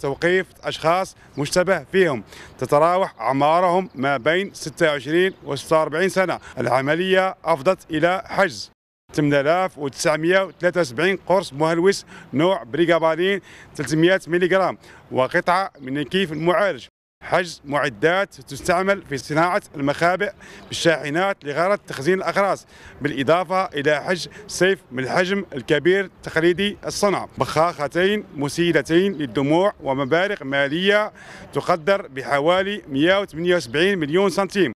توقيف أشخاص مشتبه فيهم تتراوح أعمارهم ما بين 26 و 46 سنة العملية أفضت إلى حجز 8973 قرص مهلوس نوع بريغابالين 300 ملغ وقطعة من الكيف المعالج حجز معدات تستعمل في صناعة المخابئ بالشاحنات لغرض تخزين الأغراض بالإضافة إلى حجز سيف من الحجم الكبير تقليدي الصنع بخاختين مسيلتين للدموع ومبالغ مالية تقدر بحوالي 178 مليون سنتيم